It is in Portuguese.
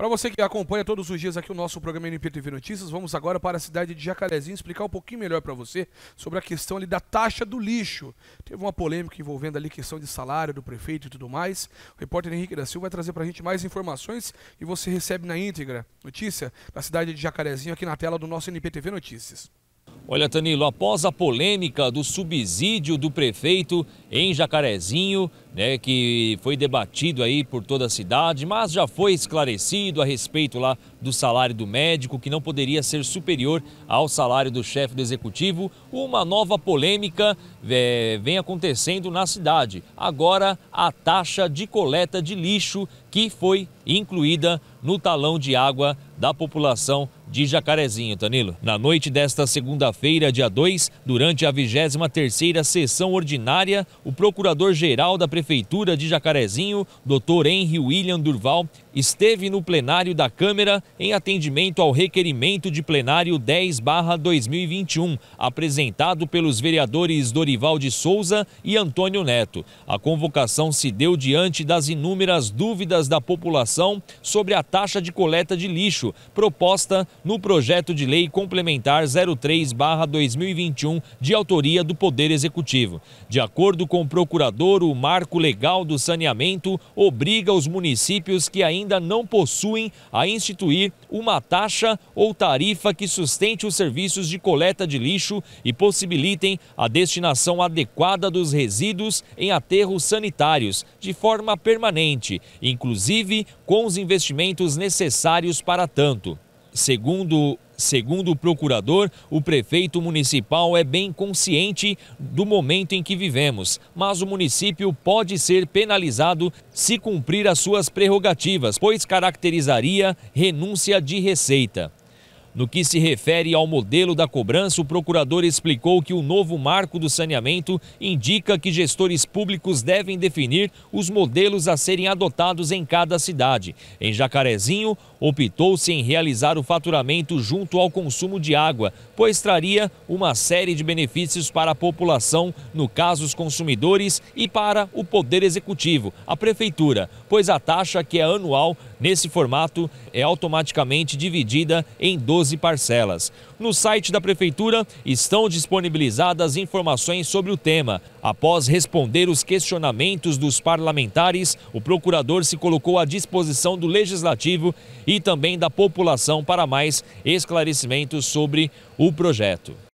Para você que acompanha todos os dias aqui o nosso programa NPTV Notícias, vamos agora para a cidade de Jacarezinho explicar um pouquinho melhor para você sobre a questão ali da taxa do lixo. Teve uma polêmica envolvendo ali questão de salário do prefeito e tudo mais. O repórter Henrique da Silva vai trazer para a gente mais informações e você recebe na íntegra notícia da cidade de Jacarezinho aqui na tela do nosso NPTV Notícias. Olha, Tanilo, após a polêmica do subsídio do prefeito em Jacarezinho, né, que foi debatido aí por toda a cidade, mas já foi esclarecido a respeito lá do salário do médico, que não poderia ser superior ao salário do chefe do executivo, uma nova polêmica é, vem acontecendo na cidade. Agora, a taxa de coleta de lixo que foi incluída no talão de água da população de Jacarezinho, Danilo. Na noite desta segunda-feira, dia 2, durante a 23ª sessão ordinária, o procurador-geral da Prefeitura de Jacarezinho, Dr. Henry William Durval, esteve no plenário da Câmara em atendimento ao requerimento de plenário 10/2021, apresentado pelos vereadores Dorival de Souza e Antônio Neto. A convocação se deu diante das inúmeras dúvidas da população sobre a taxa de coleta de lixo proposta no projeto de lei complementar 03-2021, de autoria do Poder Executivo. De acordo com o procurador, o marco legal do saneamento obriga os municípios que ainda não possuem a instituir uma taxa ou tarifa que sustente os serviços de coleta de lixo e possibilitem a destinação adequada dos resíduos em aterros sanitários, de forma permanente, inclusive com os investimentos necessários para tanto. Segundo, segundo o procurador, o prefeito municipal é bem consciente do momento em que vivemos, mas o município pode ser penalizado se cumprir as suas prerrogativas, pois caracterizaria renúncia de receita. No que se refere ao modelo da cobrança, o procurador explicou que o novo marco do saneamento indica que gestores públicos devem definir os modelos a serem adotados em cada cidade. Em Jacarezinho, optou-se em realizar o faturamento junto ao consumo de água, pois traria uma série de benefícios para a população, no caso os consumidores, e para o Poder Executivo, a Prefeitura, pois a taxa, que é anual, nesse formato, é automaticamente dividida em 12 12 parcelas. No site da Prefeitura estão disponibilizadas informações sobre o tema. Após responder os questionamentos dos parlamentares, o procurador se colocou à disposição do Legislativo e também da população para mais esclarecimentos sobre o projeto.